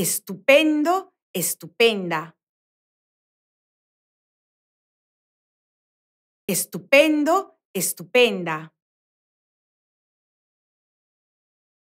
estupendo, estupenda. Estupendo, estupenda.